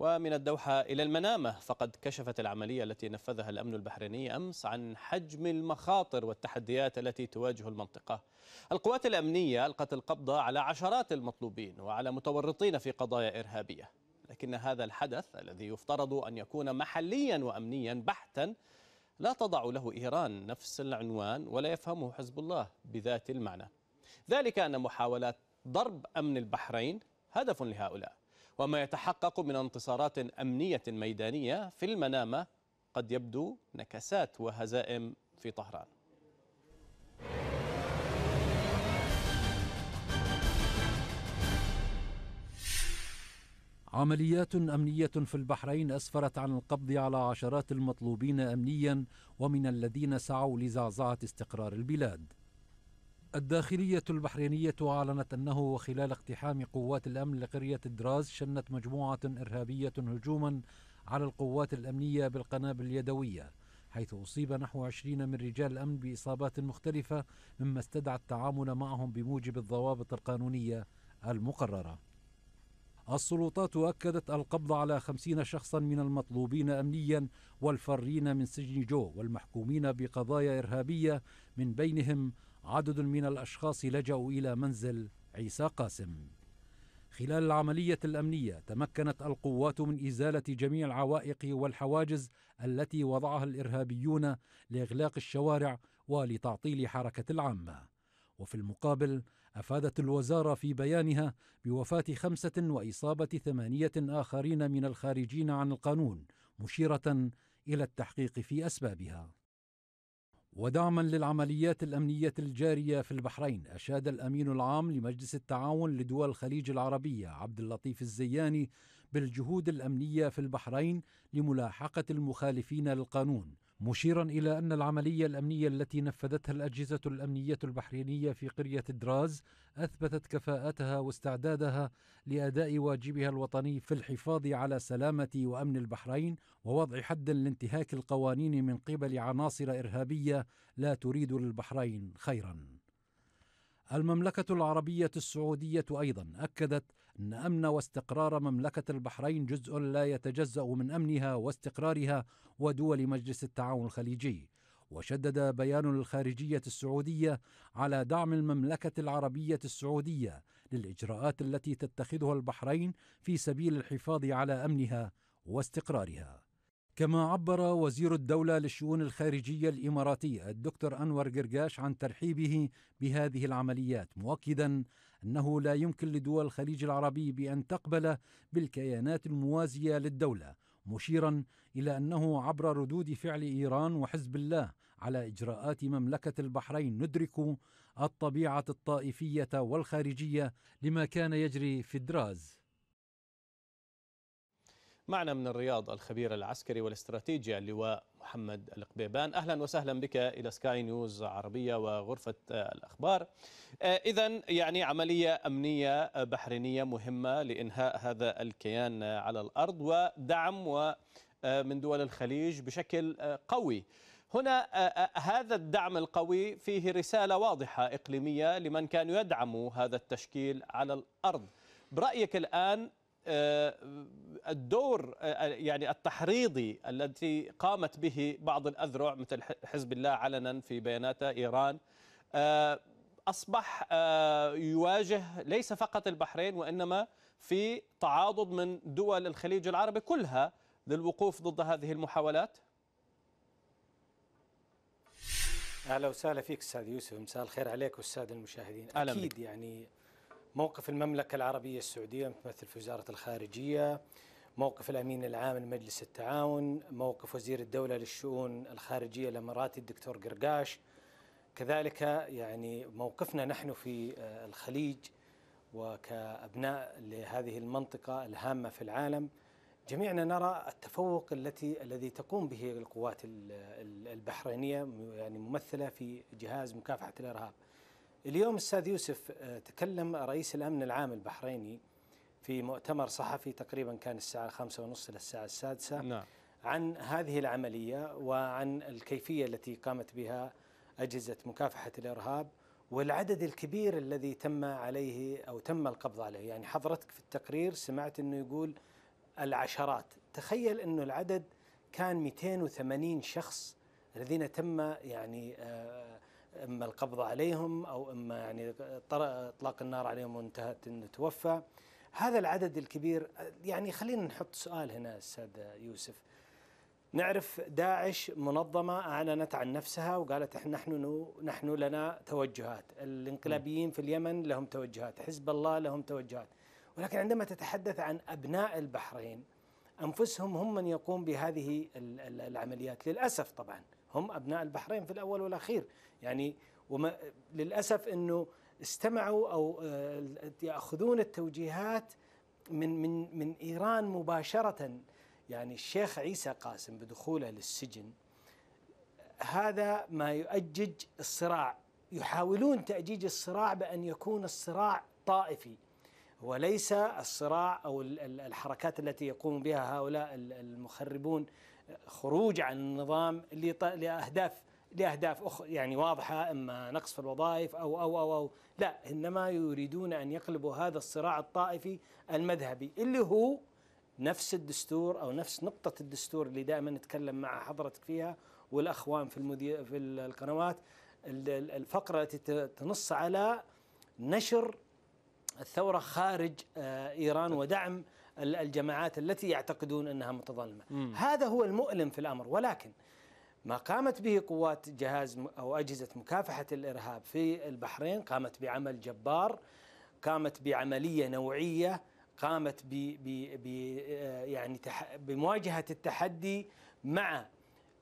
ومن الدوحة إلى المنامة فقد كشفت العملية التي نفذها الأمن البحريني أمس عن حجم المخاطر والتحديات التي تواجه المنطقة القوات الأمنية ألقت القبضة على عشرات المطلوبين وعلى متورطين في قضايا إرهابية لكن هذا الحدث الذي يفترض أن يكون محليا وأمنيا بحتا لا تضع له إيران نفس العنوان ولا يفهمه حزب الله بذات المعنى ذلك أن محاولات ضرب أمن البحرين هدف لهؤلاء وما يتحقق من انتصارات أمنية ميدانية في المنامة قد يبدو نكسات وهزائم في طهران عمليات أمنية في البحرين أسفرت عن القبض على عشرات المطلوبين أمنيا ومن الذين سعوا لزعزعة استقرار البلاد الداخلية البحرينية أعلنت أنه وخلال اقتحام قوات الأمن لقرية دراز شنت مجموعة إرهابية هجوما على القوات الأمنية بالقنابل اليدوية حيث أصيب نحو عشرين من رجال الأمن بإصابات مختلفة مما استدعى التعامل معهم بموجب الضوابط القانونية المقررة السلطات أكدت القبض على خمسين شخصا من المطلوبين أمنيا والفارين من سجن جو والمحكومين بقضايا إرهابية من بينهم عدد من الأشخاص لجأوا إلى منزل عيسى قاسم خلال العملية الأمنية تمكنت القوات من إزالة جميع العوائق والحواجز التي وضعها الإرهابيون لإغلاق الشوارع ولتعطيل حركة العامة وفي المقابل أفادت الوزارة في بيانها بوفاة خمسة وإصابة ثمانية آخرين من الخارجين عن القانون مشيرة إلى التحقيق في أسبابها ودعما للعمليات الامنيه الجاريه في البحرين اشاد الامين العام لمجلس التعاون لدول الخليج العربيه عبد اللطيف الزياني بالجهود الامنيه في البحرين لملاحقه المخالفين للقانون مشيرا إلى أن العملية الأمنية التي نفذتها الأجهزة الأمنية البحرينية في قرية دراز أثبتت كفاءتها واستعدادها لأداء واجبها الوطني في الحفاظ على سلامة وأمن البحرين ووضع حد لانتهاك القوانين من قبل عناصر إرهابية لا تريد للبحرين خيرا المملكة العربية السعودية أيضا أكدت أن أمن واستقرار مملكة البحرين جزء لا يتجزأ من أمنها واستقرارها ودول مجلس التعاون الخليجي وشدد بيان الخارجية السعودية على دعم المملكة العربية السعودية للإجراءات التي تتخذها البحرين في سبيل الحفاظ على أمنها واستقرارها كما عبر وزير الدولة للشؤون الخارجية الإماراتية الدكتور أنور قرقاش عن ترحيبه بهذه العمليات مؤكدا أنه لا يمكن لدول الخليج العربي بأن تقبل بالكيانات الموازية للدولة مشيرا إلى أنه عبر ردود فعل إيران وحزب الله على إجراءات مملكة البحرين ندرك الطبيعة الطائفية والخارجية لما كان يجري في الدراز معنا من الرياض الخبير العسكري والاستراتيجي اللواء محمد القبيبان اهلا وسهلا بك الى سكاي نيوز عربيه وغرفه الاخبار آه، اذا يعني عمليه امنيه بحرينيه مهمه لانهاء هذا الكيان على الارض ودعم و آه، من دول الخليج بشكل آه، قوي هنا هذا الدعم القوي فيه رسالة واضحة إقليمية لمن كان يدعم هذا التشكيل على الأرض برأيك الآن آه، الدور آه، يعني التحريضي الذي قامت به بعض الأذرع مثل حزب الله علنا في بياناته إيران آه، أصبح يواجه ليس فقط البحرين وإنما في تعاضد من دول الخليج العربي كلها للوقوف ضد هذه المحاولات اهلا وسهلا فيك استاذ يوسف مساء الخير عليك والساده المشاهدين اكيد يعني موقف المملكة العربية السعودية مثل في وزارة الخارجية موقف الأمين العام لمجلس التعاون موقف وزير الدولة للشؤون الخارجية الأماراتي الدكتور قرقاش كذلك يعني موقفنا نحن في آه، الخليج وكأبناء لهذه المنطقة الهامة في العالم جميعنا نرى التفوق التي الذي تقوم به القوات البحرينية يعني ممثلة في جهاز مكافحة الإرهاب اليوم استاذ يوسف آه، تكلم رئيس الامن العام البحريني في مؤتمر صحفي تقريبا كان الساعه خمسة ونص الى الساعه السادسة نعم. عن هذه العمليه وعن الكيفيه التي قامت بها اجهزه مكافحه الارهاب والعدد الكبير الذي تم عليه او تم القبض عليه يعني حضرتك في التقرير سمعت انه يقول العشرات تخيل انه العدد كان 280 شخص الذين تم يعني آه اما القبض عليهم او اما يعني اطلاق النار عليهم وانتهت انه توفى هذا العدد الكبير يعني خلينا نحط سؤال هنا استاذ يوسف نعرف داعش منظمة أعلنت عن نفسها وقالت إحنا نحن نحن لنا توجهات، الانقلابيين في اليمن لهم توجهات، حزب الله لهم توجهات، ولكن عندما تتحدث عن أبناء البحرين أنفسهم هم من يقوم بهذه العمليات للأسف طبعاً. هم أبناء البحرين في الأول والأخير يعني وما للأسف أنه استمعوا أو آه، يأخذون التوجيهات من من من إيران مباشرة يعني الشيخ عيسى قاسم بدخوله للسجن هذا ما يؤجج الصراع يحاولون تأجيج الصراع بأن يكون الصراع طائفي وليس الصراع أو الحركات التي يقوم بها هؤلاء المخربون خروج عن النظام لأهداف لأهداف أخرى يعني واضحة إما نقص في الوظائف أو أو أو أو لا إنما يريدون أن يقلبوا هذا الصراع الطائفي المذهبي اللي هو نفس الدستور أو نفس نقطة الدستور اللي دائما نتكلم مع حضرتك فيها والأخوان في المذي... في القنوات الفقرة التي تنص على نشر الثورة خارج آه، إيران طيب. ودعم الجماعات التي يعتقدون انها متظلمه مم. هذا هو المؤلم في الامر ولكن ما قامت به قوات جهاز او اجهزه مكافحه الارهاب في البحرين قامت بعمل جبار قامت بعمليه نوعيه قامت ب ب ب آه، يعني تح بمواجهه التحدي مع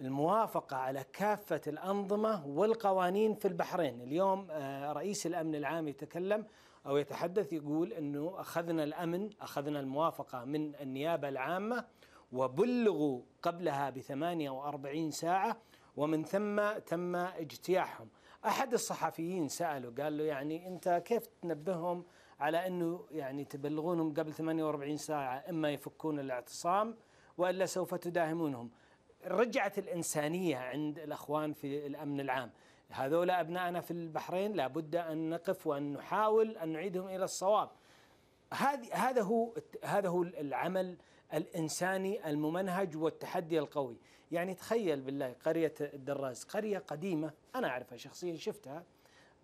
الموافقة على كافة الأنظمة والقوانين في البحرين اليوم آه، رئيس الأمن العام يتكلم أو يتحدث يقول أنه أخذنا الأمن أخذنا الموافقة من النيابة العامة وبلغوا قبلها ب 48 ساعة ومن ثم تم اجتياحهم أحد الصحفيين سأله قال له يعني أنت كيف تنبههم على أنه يعني تبلغونهم قبل 48 ساعة إما يفكون الاعتصام وإلا سوف تداهمونهم رجعت الإنسانية عند الأخوان في الأمن العام هذول أبنائنا في البحرين لابد أن نقف وأن نحاول أن نعيدهم إلى الصواب هذه هذا هو هذا هو العمل الانساني الممنهج والتحدي القوي، يعني تخيل بالله قريه الدراز، قريه قديمه انا اعرفها شخصيا شفتها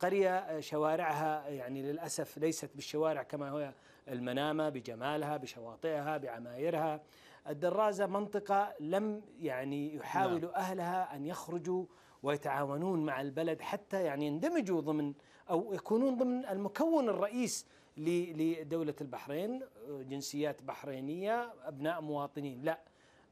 قريه شوارعها يعني للاسف ليست بالشوارع كما هو المنامه بجمالها بشواطئها بعمايرها، الدرازه منطقه لم يعني يحاول نعم. اهلها ان يخرجوا ويتعاونون مع البلد حتى يعني يندمجوا ضمن او يكونون ضمن المكون الرئيس لدوله البحرين جنسيات بحرينيه ابناء مواطنين لا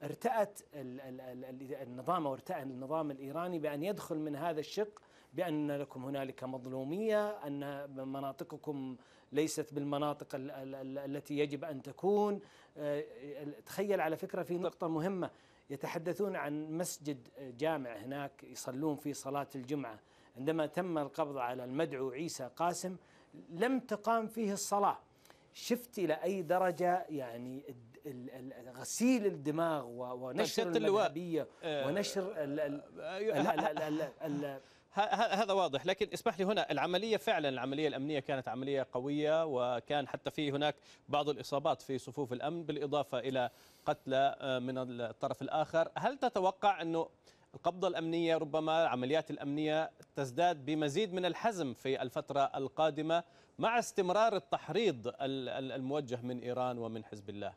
ارتأت النظام او ارتأى النظام الايراني بان يدخل من هذا الشق بان لكم هنالك مظلوميه ان مناطقكم ليست بالمناطق التي يجب ان تكون آه، تخيل على فكره في نقطه مهمه يتحدثون عن مسجد جامع هناك يصلون فيه صلاة الجمعة عندما تم القبض على المدعو عيسى قاسم لم تقام فيه الصلاة شفت إلى أي درجة يعني غسيل الدماغ ونشر المذهبية ونشر آه، آه، أيوه. هذا واضح لكن اسمح لي هنا العملية فعلا العملية الأمنية كانت عملية قوية وكان حتى في هناك بعض الإصابات في صفوف الأمن بالإضافة إلى قتلى آه، من الطرف الآخر هل تتوقع أنه القبضة الأمنية ربما العمليات الأمنية تزداد بمزيد من الحزم في الفترة القادمة مع استمرار التحريض الموجه من إيران ومن حزب الله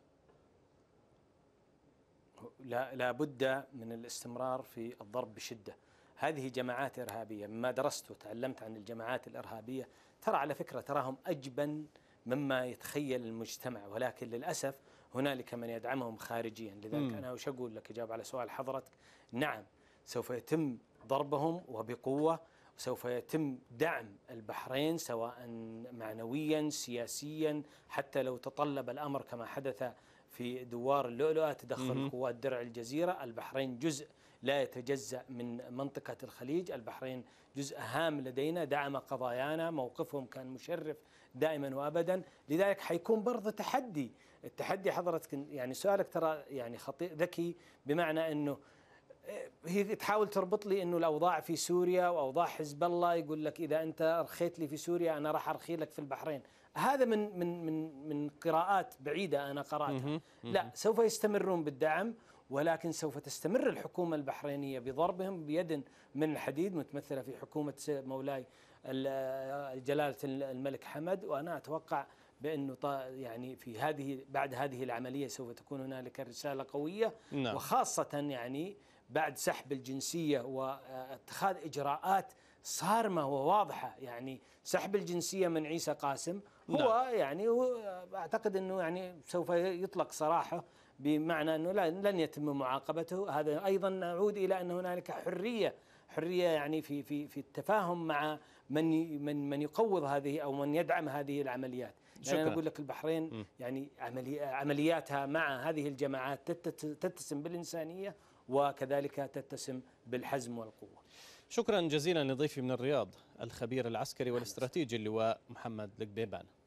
لا لابد من الاستمرار في الضرب بشدة هذه جماعات إرهابية مما درست وتعلمت عن الجماعات الإرهابية ترى على فكرة تراهم أجبن مما يتخيل المجتمع ولكن للأسف هنالك من يدعمهم خارجيا لذلك م. أنا وش أقول لك إجابة على سؤال حضرتك نعم سوف يتم ضربهم وبقوة سوف يتم دعم البحرين سواء معنويا سياسيا حتى لو تطلب الأمر كما حدث في دوار اللؤلؤة تدخل قوات درع الجزيرة البحرين جزء لا يتجزأ من منطقة الخليج البحرين جزء هام لدينا دعم قضايانا موقفهم كان مشرف دائما وأبدا لذلك حيكون برضه تحدي التحدي حضرتك يعني سؤالك ترى يعني خطير ذكي بمعنى أنه آه، هي تحاول تربط لي انه الاوضاع في سوريا واوضاع حزب الله يقول لك اذا انت رخيت لي في سوريا انا راح ارخي لك في البحرين، هذا من من من من قراءات بعيده انا قراتها، لا سوف يستمرون بالدعم ولكن سوف تستمر الحكومة البحرينية بضربهم بيد من حديد متمثلة في حكومة مولاي جلالة الملك حمد وأنا أتوقع بانه يعني في هذه بعد هذه العمليه سوف تكون هنالك رساله قويه نعم. وخاصه يعني بعد سحب الجنسيه واتخاذ اجراءات صارمه وواضحه يعني سحب الجنسيه من عيسى قاسم هو نعم. يعني هو اعتقد انه يعني سوف يطلق صراحة بمعنى انه لا لن يتم معاقبته هذا ايضا نعود الى ان هنالك حريه حريه يعني في في في التفاهم مع من من من يقوض هذه او من يدعم هذه العمليات يعني شكرا. انا اقول لك البحرين يعني عملياتها مع هذه الجماعات تتسم بالانسانيه وكذلك تتسم بالحزم والقوه شكرا جزيلا لضيفي من الرياض الخبير العسكري والاستراتيجي اللواء محمد لقبيبان